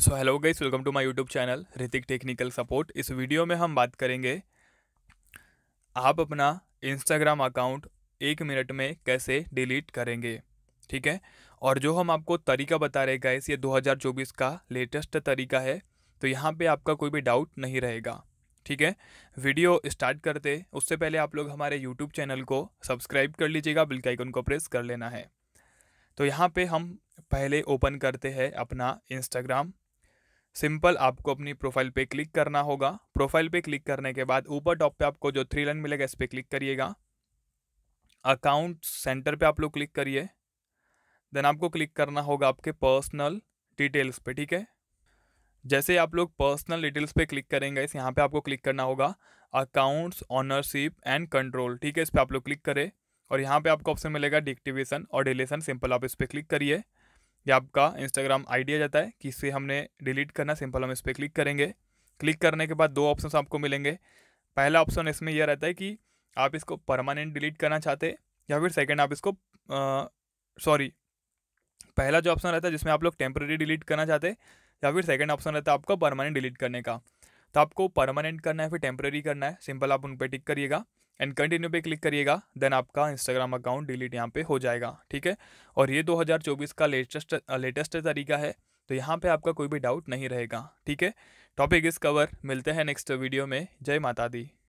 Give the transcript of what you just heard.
so hello guys welcome to my YouTube channel Ritik technical support इस video में हम बात करेंगे आप अपना इंस्टाग्राम अकाउंट एक मिनट में कैसे डिलीट करेंगे ठीक है और जो हम आपको तरीका बता रहे गाइस ये 2024 का लेटेस्ट तरीका है तो यहाँ पे आपका कोई भी डाउट नहीं रहेगा ठीक है वीडियो स्टार्ट करते उससे पहले आप लोग हमारे यूट्यूब चैनल को सब्सक्राइब कर लीजिएगा बिल आइकन को प्रेस कर लेना है तो यहाँ पर हम पहले ओपन करते हैं अपना इंस्टाग्राम सिंपल आपको अपनी प्रोफाइल पे क्लिक करना होगा प्रोफाइल पे क्लिक करने के बाद ऊपर टॉप पे आपको जो थ्री लाइन मिलेगा इस पर क्लिक करिएगा अकाउंट सेंटर पे आप लोग क्लिक करिए देन आपको क्लिक करना होगा आपके पर्सनल डिटेल्स पे ठीक है जैसे आप लोग पर्सनल डिटेल्स पे क्लिक करेंगे इस यहाँ पे आपको क्लिक करना होगा अकाउंट्स ऑनरशिप एंड कंट्रोल ठीक है इस पर आप लोग क्लिक करें और यहाँ पर आपको ऑप्शन मिलेगा डिक्टिवेशन और डिलेशन सिंपल आप इस पर क्लिक करिए या आपका इंस्टाग्राम आईडी आ जाता है कि इसे हमने डिलीट करना सिंपल हम इस पर क्लिक करेंगे क्लिक करने के बाद दो ऑप्शन आपको मिलेंगे पहला ऑप्शन इसमें यह रहता है कि आप इसको परमानेंट डिलीट करना चाहते या फिर सेकेंड आप इसको सॉरी पहला जो ऑप्शन रहता है जिसमें आप लोग टेम्प्रेरी डिलीट करना चाहते या फिर सेकेंड ऑप्शन रहता है आपको परमानेंट डिलीट करने का तो आपको परमानेंट करना है फिर टेम्प्रेरी करना है सिंपल आप उन पर टिक करिएगा एंड कंटिन्यू पे क्लिक करिएगा देन आपका इंस्टाग्राम अकाउंट डिलीट यहाँ पे हो जाएगा ठीक है और ये 2024 का लेटेस्ट लेटेस्ट तरीका है तो यहाँ पे आपका कोई भी डाउट नहीं रहेगा ठीक है टॉपिक इस कवर मिलते हैं नेक्स्ट वीडियो में जय माता दी